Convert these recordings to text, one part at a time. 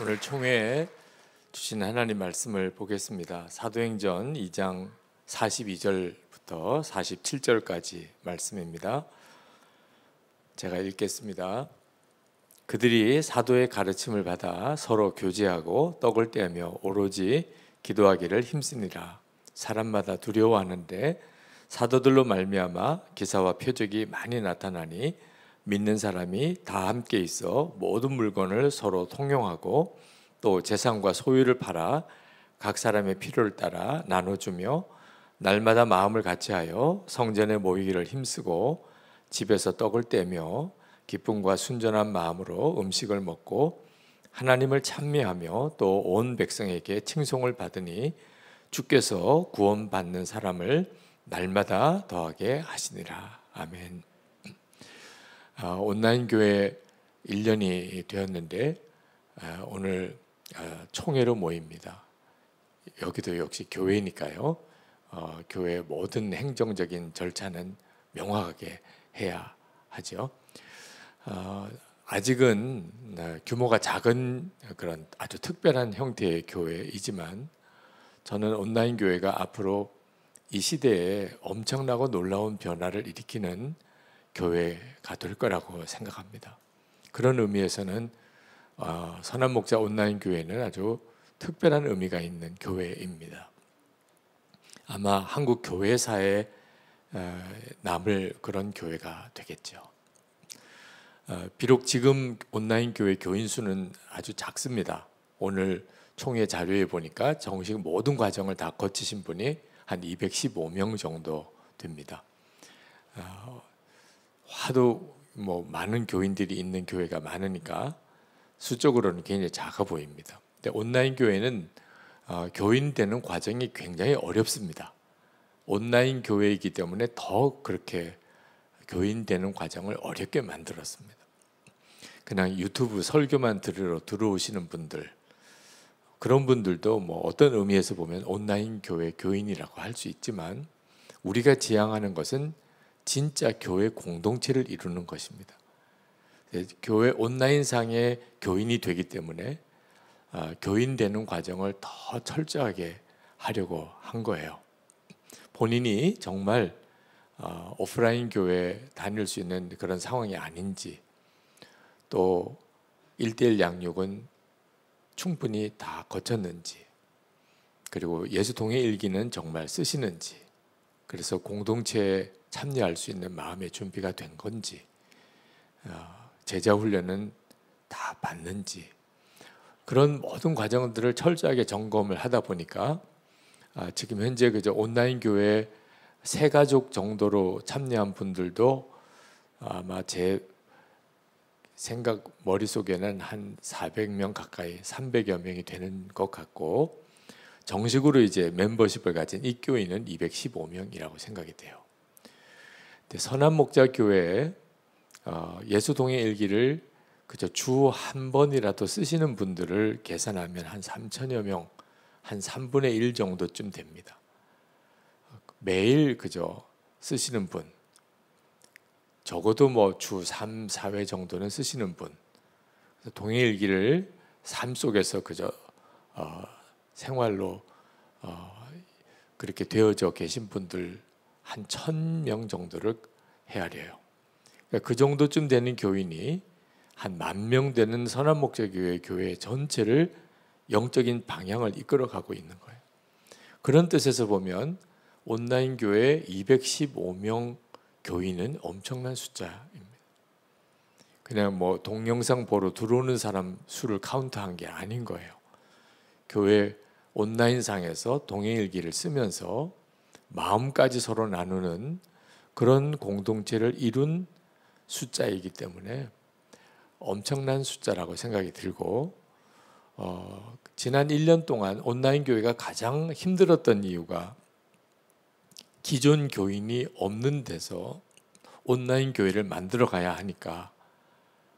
오늘 총회에 주신 하나님 말씀을 보겠습니다. 사도행전 2장 42절부터 47절까지 말씀입니다. 제가 읽겠습니다. 그들이 사도의 가르침을 받아 서로 교제하고 떡을 떼며 오로지 기도하기를 힘쓰니라. 사람마다 두려워하는데 사도들로 말미암아 기사와 표적이 많이 나타나니 믿는 사람이 다 함께 있어 모든 물건을 서로 통용하고 또 재산과 소유를 팔아 각 사람의 필요를 따라 나눠주며 날마다 마음을 같이하여 성전에 모이기를 힘쓰고 집에서 떡을 떼며 기쁨과 순전한 마음으로 음식을 먹고 하나님을 찬미하며 또 온 백성에게 칭송을 받으니 주께서 구원받는 사람을 날마다 더하게 하시니라 아멘. 아, 온라인 교회 1년이 되었는데 아, 오늘 아, 총회로 모입니다. 여기도 역시 교회니까요. 어, 교회 모든 행정적인 절차는 명확하게 해야 하죠. 어, 아직은 네, 규모가 작은 그런 아주 특별한 형태의 교회이지만 저는 온라인 교회가 앞으로 이 시대에 엄청나고 놀라운 변화를 일으키는 교회가 될 거라고 생각합니다. 그런 의미에서는 어, 선한 목자 온라인 교회는 아주 특별한 의미가 있는 교회입니다. 아마 한국 교회사에 어, 남을 그런 교회가 되겠죠. 어, 비록 지금 온라인 교회 교인 수는 아주 작습니다. 오늘 총회 자료에 보니까 정식 모든 과정을 다 거치신 분이 한 215명 정도 됩니다. 어, 하도 뭐 많은 교인들이 있는 교회가 많으니까 수적으로는 굉장히 작아 보입니다. 근데 온라인 교회는 어, 교인 되는 과정이 굉장히 어렵습니다. 온라인 교회이기 때문에 더 그렇게 교인 되는 과정을 어렵게 만들었습니다. 그냥 유튜브 설교만 들으러 들어오시는 분들 그런 분들도 뭐 어떤 의미에서 보면 온라인 교회 교인이라고 할 수 있지만 우리가 지향하는 것은 진짜 교회 공동체를 이루는 것입니다. 예, 교회 온라인상의 교인이 되기 때문에 아, 교인 되는 과정을 더 철저하게 하려고 한 거예요. 본인이 정말 아, 오프라인 교회 다닐 수 있는 그런 상황이 아닌지 또 1대1 양육은 충분히 다 거쳤는지 그리고 예수통의 일기는 정말 쓰시는지 그래서 공동체 참여할 수 있는 마음의 준비가 된 건지 어, 제자 훈련은 다 받는지 그런 모든 과정들을 철저하게 점검을 하다 보니까 아, 지금 현재 그저 온라인 교회 세 가족 정도로 참여한 분들도 아마 제 생각 머릿속에는 한 400명 가까이 300여 명이 되는 것 같고 정식으로 이제 멤버십을 가진 이 교인은 215명이라고 생각이 돼요. 선한 목자 교회 어, 예수동의 일기를 그저 주한 번이라도 쓰시는 분들을 계산하면 한 3천여 명, 한 3분의 1 정도쯤 됩니다. 매일 그저 쓰시는 분, 적어도 뭐 주 3, 4회 정도는 쓰시는 분, 동일기를 의삶 속에서 그저 어, 생활로 어, 그렇게 되어져 계신 분들 한천명 정도를 헤아려요. 그러니까 그 정도쯤 되는 교인이 한 만 명 되는 선한 목적교회 교회 전체를 영적인 방향을 이끌어 가고 있는 거예요. 그런 뜻에서 보면 온라인 교회 215명 교인은 엄청난 숫자입니다. 그냥 뭐 동영상 보러 들어오는 사람 수를 카운트한 게 아닌 거예요. 교회 온라인상에서 동행일기를 쓰면서 마음까지 서로 나누는 그런 공동체를 이룬 숫자이기 때문에 엄청난 숫자라고 생각이 들고 어, 지난 1년 동안 온라인 교회가 가장 힘들었던 이유가 기존 교인이 없는 데서 온라인 교회를 만들어 가야 하니까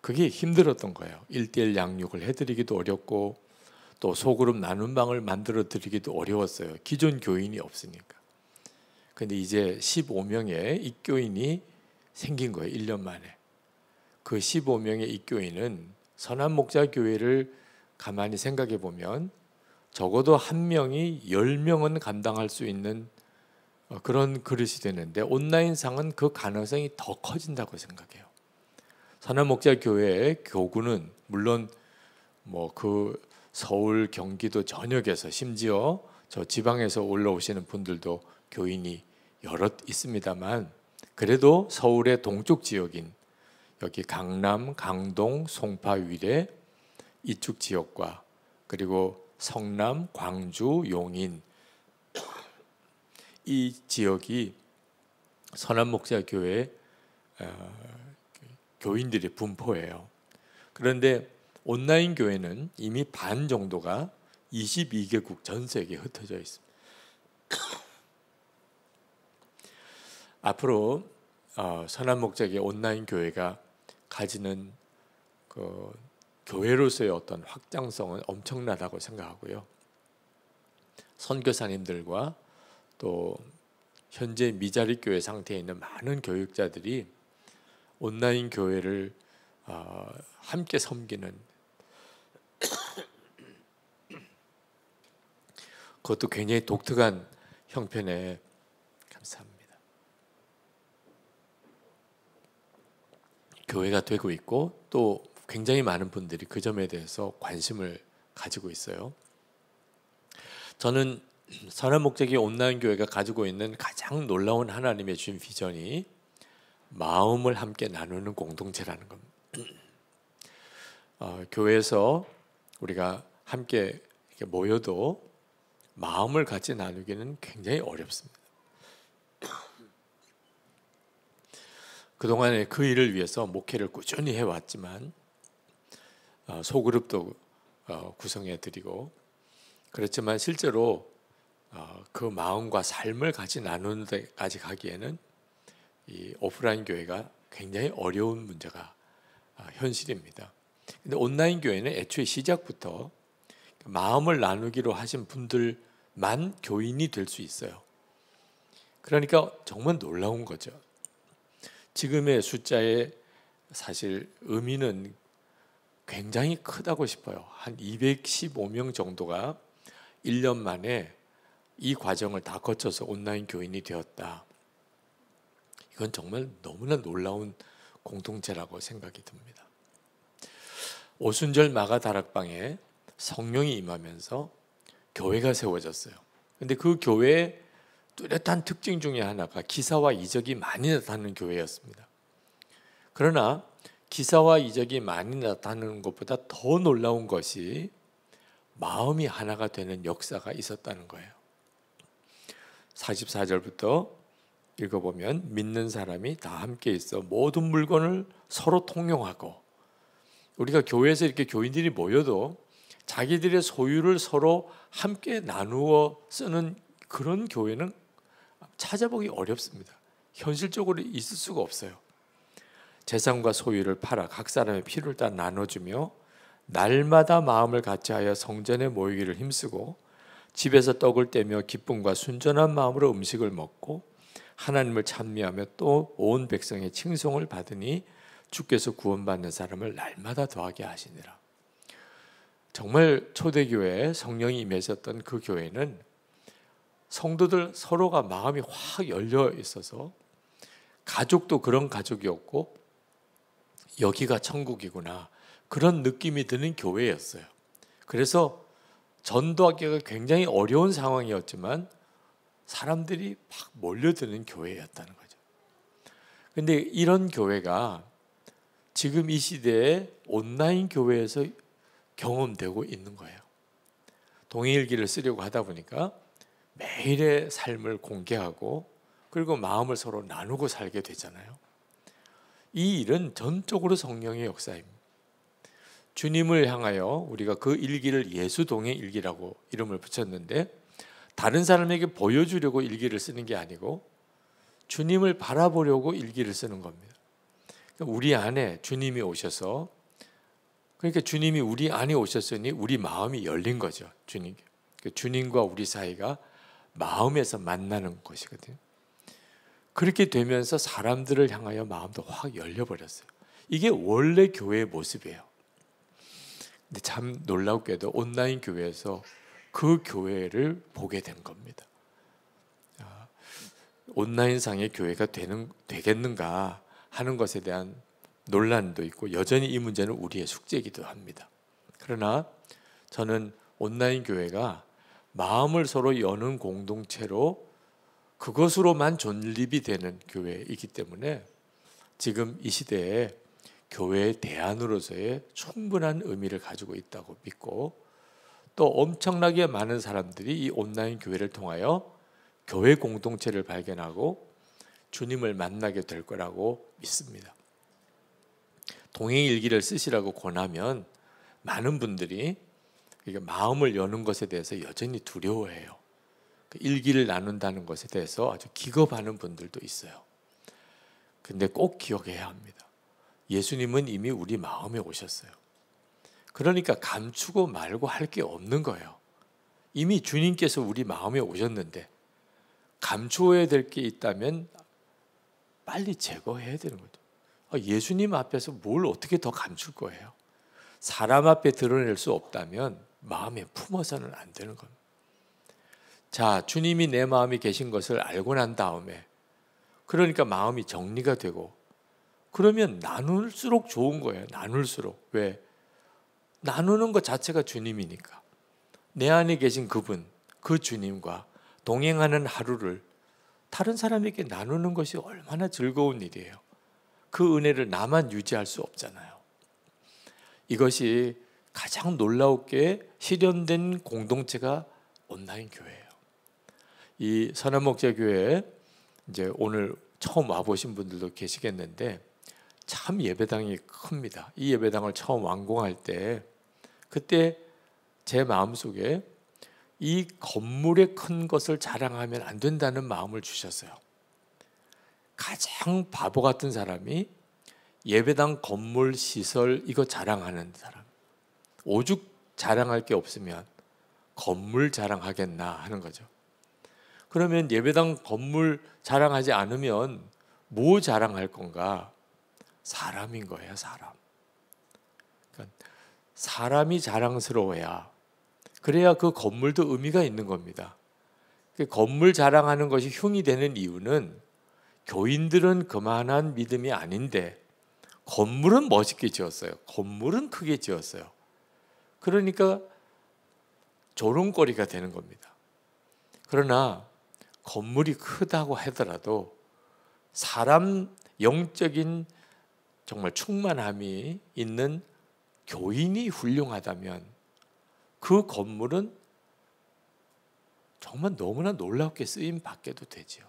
그게 힘들었던 거예요. 1대1 양육을 해드리기도 어렵고 또 소그룹 나눔방을 만들어 드리기도 어려웠어요. 기존 교인이 없으니까. 근데 이제 15명의 입교인이 생긴 거예요. 1년 만에. 그 15명의 입교인은 선한 목자 교회를 가만히 생각해 보면 적어도 한 명이 10명은 감당할 수 있는 어, 그런 그릇이 되는데 온라인상은 그 가능성이 더 커진다고 생각해요. 선한 목자 교회의 교구는 물론 뭐 그 서울 경기도 전역에서 심지어 저 지방에서 올라오시는 분들도 교인이 여럿 있습니다만 그래도 서울의 동쪽 지역인 여기 강남, 강동, 송파, 위례 이쪽 지역과 그리고 성남, 광주, 용인 이 지역이 선한목자교회 어, 교인들의 분포예요. 그런데 온라인 교회는 이미 반 정도가 22개국 전 세계에 흩어져 있습니다. 앞으로 어, 선한 목적의 온라인 교회가 가지는 그 교회로서의 어떤 확장성은 엄청나다고 생각하고요. 선교사님들과 또 현재 미자리 교회 상태에 있는 많은 교육자들이 온라인 교회를 어, 함께 섬기는 그것도 굉장히 독특한 형편에 감사합니다. 교회가 되고 있고 또 굉장히 많은 분들이 그 점에 대해서 관심을 가지고 있어요. 저는 선한 목적이 온라인 교회가 가지고 있는 가장 놀라운 하나님의 주신 비전이 마음을 함께 나누는 공동체라는 겁니다. 어, 교회에서 우리가 함께 모여도 마음을 같이 나누기는 굉장히 어렵습니다. 그동안에 그 일을 위해서 목회를 꾸준히 해왔지만 어, 소그룹도 어, 구성해드리고 그렇지만 실제로 어, 그 마음과 삶을 같이 나누는 데까지 가기에는 이 오프라인 교회가 굉장히 어려운 문제가 현실입니다. 근데 온라인 교회는 애초에 시작부터 마음을 나누기로 하신 분들만 교인이 될 수 있어요. 그러니까 정말 놀라운 거죠. 지금의 숫자의 사실 의미는 굉장히 크다고 싶어요. 한 215명 정도가 1년 만에 이 과정을 다 거쳐서 온라인 교인이 되었다. 이건 정말 너무나 놀라운 공동체라고 생각이 듭니다. 오순절 마가 다락방에 성령이 임하면서 교회가 세워졌어요. 근데 그 교회 뚜렷한 특징 중의 하나가 기사와 이적이 많이 나타나는 교회였습니다. 그러나 기사와 이적이 많이 나타나는 것보다 더 놀라운 것이 마음이 하나가 되는 역사가 있었다는 거예요. 44절부터 읽어보면 믿는 사람이 다 함께 있어 모든 물건을 서로 통용하고 우리가 교회에서 이렇게 교인들이 모여도 자기들의 소유를 서로 함께 나누어 쓰는 그런 교회는 찾아보기 어렵습니다. 현실적으로 있을 수가 없어요. 재산과 소유를 팔아 각 사람의 필를따 나눠주며 날마다 마음을 같이 하여 성전에 모이기를 힘쓰고 집에서 떡을 떼며 기쁨과 순전한 마음으로 음식을 먹고 하나님을 찬미하며 또 온 백성의 칭송을 받으니 주께서 구원받는 사람을 날마다 더하게 하시니라. 정말 초대교회 성령이 임하셨던 그 교회는 성도들 서로가 마음이 확 열려 있어서 가족도 그런 가족이었고 여기가 천국이구나 그런 느낌이 드는 교회였어요. 그래서 전도하기가 굉장히 어려운 상황이었지만 사람들이 막 몰려드는 교회였다는 거죠. 근데 이런 교회가 지금 이 시대에 온라인 교회에서 경험되고 있는 거예요. 동일기를 쓰려고 하다 보니까 매일의 삶을 공개하고 그리고 마음을 서로 나누고 살게 되잖아요. 이 일은 전적으로 성령의 역사입니다. 주님을 향하여 우리가 그 일기를 예수동의 일기라고 이름을 붙였는데 다른 사람에게 보여주려고 일기를 쓰는 게 아니고 주님을 바라보려고 일기를 쓰는 겁니다. 그러니까 우리 안에 주님이 오셔서 그러니까 주님이 우리 안에 오셨으니 우리 마음이 열린 거죠. 주님. 그러니까 주님과 우리 사이가 마음에서 만나는 것이거든요. 그렇게 되면서 사람들을 향하여 마음도 확 열려버렸어요. 이게 원래 교회의 모습이에요. 근데 참 놀랍게도 온라인 교회에서 그 교회를 보게 된 겁니다. 아, 온라인상의 교회가 되는, 되겠는가 하는 것에 대한 논란도 있고 여전히 이 문제는 우리의 숙제이기도 합니다. 그러나 저는 온라인 교회가 마음을 서로 여는 공동체로 그것으로만 존립이 되는 교회이기 때문에 지금 이 시대에 교회의 대안으로서의 충분한 의미를 가지고 있다고 믿고 또 엄청나게 많은 사람들이 이 온라인 교회를 통하여 교회 공동체를 발견하고 주님을 만나게 될 거라고 믿습니다. 동행일기를 쓰시라고 권하면 많은 분들이 이게 그러니까 마음을 여는 것에 대해서 여전히 두려워해요. 그 일기를 나눈다는 것에 대해서 아주 기겁하는 분들도 있어요. 근데 꼭 기억해야 합니다. 예수님은 이미 우리 마음에 오셨어요. 그러니까 감추고 말고 할 게 없는 거예요. 이미 주님께서 우리 마음에 오셨는데 감추어야 될 게 있다면 빨리 제거해야 되는 거죠. 아, 예수님 앞에서 뭘 어떻게 더 감출 거예요? 사람 앞에 드러낼 수 없다면 마음에 품어서는 안 되는 겁니다. 자, 주님이 내 마음이 계신 것을 알고 난 다음에 그러니까 마음이 정리가 되고 그러면 나눌수록 좋은 거예요. 나눌수록. 왜? 나누는 것 자체가 주님이니까. 내 안에 계신 그분, 그 주님과 동행하는 하루를 다른 사람에게 나누는 것이 얼마나 즐거운 일이에요. 그 은혜를 나만 유지할 수 없잖아요. 이것이 가장 놀라웠게 실현된 공동체가 온라인 교회예요. 이 선한목자 교회 이제 오늘 처음 와 보신 분들도 계시겠는데 참 예배당이 큽니다. 이 예배당을 처음 완공할 때 그때 제 마음속에 이 건물의 큰 것을 자랑하면 안 된다는 마음을 주셨어요. 가장 바보 같은 사람이 예배당 건물 시설 이거 자랑하는 사람. 오죽 자랑할 게 없으면 건물 자랑하겠나 하는 거죠. 그러면 예배당 건물 자랑하지 않으면 뭐 자랑할 건가? 사람인 거예요, 사람. 그러니까 사람이 자랑스러워야 그래야 그 건물도 의미가 있는 겁니다. 그 건물 자랑하는 것이 흉이 되는 이유는 교인들은 그만한 믿음이 아닌데 건물은 멋있게 지었어요. 건물은 크게 지었어요. 그러니까 조롱거리가 되는 겁니다. 그러나 건물이 크다고 하더라도 사람 영적인 정말 충만함이 있는 교인이 훌륭하다면 그 건물은 정말 너무나 놀랍게 쓰임 받게도 되지요.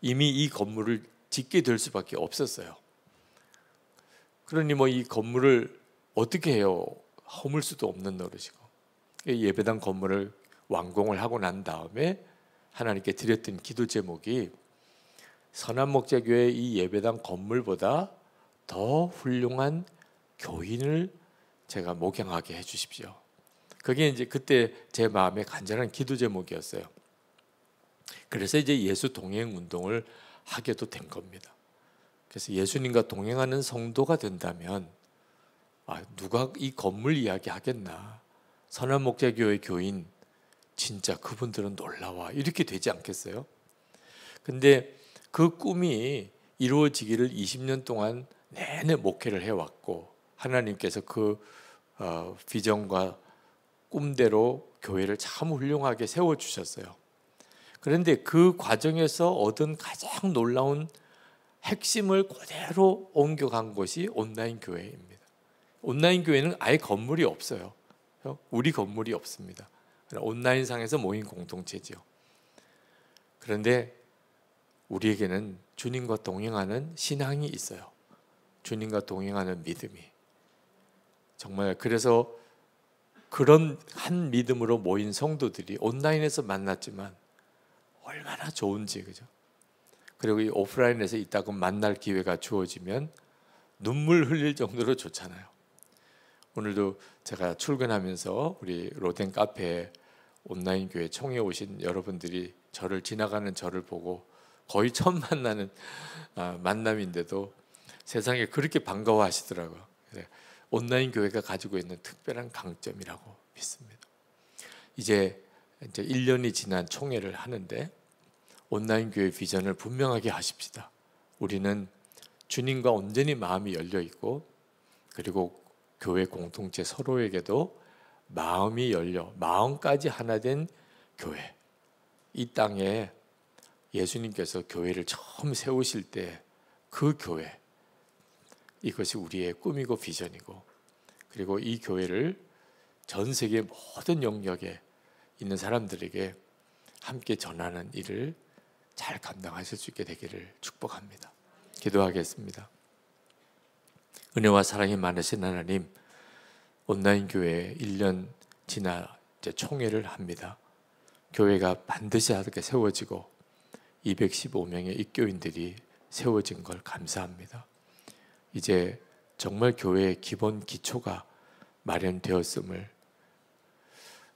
이미 이 건물을 짓게 될 수밖에 없었어요. 그러니 뭐 이 건물을 어떻게 해요? 허물 수도 없는 노릇이고 예배당 건물을 완공을 하고 난 다음에 하나님께 드렸던 기도 제목이 선한 목자교회 이 예배당 건물보다 더 훌륭한 교인을 제가 목양하게 해주십시오. 그게 이제 그때 제 마음의 간절한 기도 제목이었어요. 그래서 이제 예수 동행 운동을 하게도 된 겁니다. 그래서 예수님과 동행하는 성도가 된다면 아, 누가 이 건물 이야기 하겠나? 선한 목자교회 교인 진짜 그분들은 놀라와 이렇게 되지 않겠어요? 근데 그 꿈이 이루어지기를 20년 동안 내내 목회를 해왔고 하나님께서 그 어, 비전과 꿈대로 교회를 참 훌륭하게 세워주셨어요. 그런데 그 과정에서 얻은 가장 놀라운 핵심을 그대로 옮겨간 것이 온라인 교회입니다. 온라인 교회는 아예 건물이 없어요. 우리 건물이 없습니다. 온라인상에서 모인 공동체죠 그런데 우리에게는 주님과 동행하는 신앙이 있어요. 주님과 동행하는 믿음이. 정말 그래서 그런 한 믿음으로 모인 성도들이 온라인에서 만났지만 얼마나 좋은지 그죠? 그리고 이 오프라인에서 있다고 만날 기회가 주어지면 눈물 흘릴 정도로 좋잖아요. 오늘도 제가 출근하면서 우리 로덴 카페 온라인 교회 총회 오신 여러분들이 저를 지나가는 저를 보고 거의 처음 만나는 아, 만남인데도 세상에 그렇게 반가워하시더라고요. 온라인 교회가 가지고 있는 특별한 강점이라고 믿습니다. 이제 이제 1년이 지난 총회를 하는데 온라인 교회 비전을 분명하게 하십시다. 우리는 주님과 온전히 마음이 열려 있고 그리고 교회 공통체 서로에게도 마음이 열려 마음까지 하나 된 교회 이 땅에 예수님께서 교회를 처음 세우실 때 그 교회 이것이 우리의 꿈이고 비전이고 그리고 이 교회를 전 세계 모든 영역에 있는 사람들에게 함께 전하는 일을 잘 감당하실 수 있게 되기를 축복합니다. 기도하겠습니다. 은혜와 사랑이 많으신 하나님, 온라인 교회 1년 지나 이제 총회를 합니다. 교회가 반드시 하게 세워지고 215명의 입교인들이 세워진 걸 감사합니다. 이제 정말 교회의 기본 기초가 마련되었음을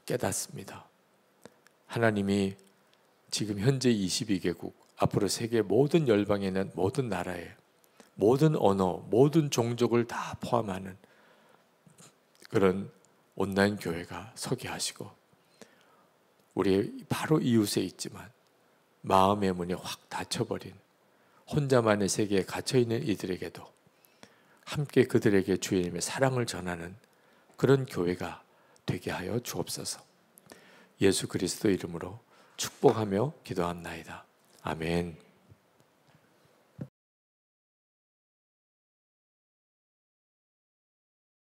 깨닫습니다. 하나님이 지금 현재 22개국, 앞으로 세계 모든 열방에 는 모든 나라에 모든 언어, 모든 종족을 다 포함하는 그런 온라인 교회가 서게 하시고 우리 바로 이웃에 있지만 마음의 문이 확 닫혀버린 혼자만의 세계에 갇혀있는 이들에게도 함께 그들에게 주님의 사랑을 전하는 그런 교회가 되게 하여 주옵소서. 예수 그리스도 이름으로 축복하며 기도합나이다. 아멘.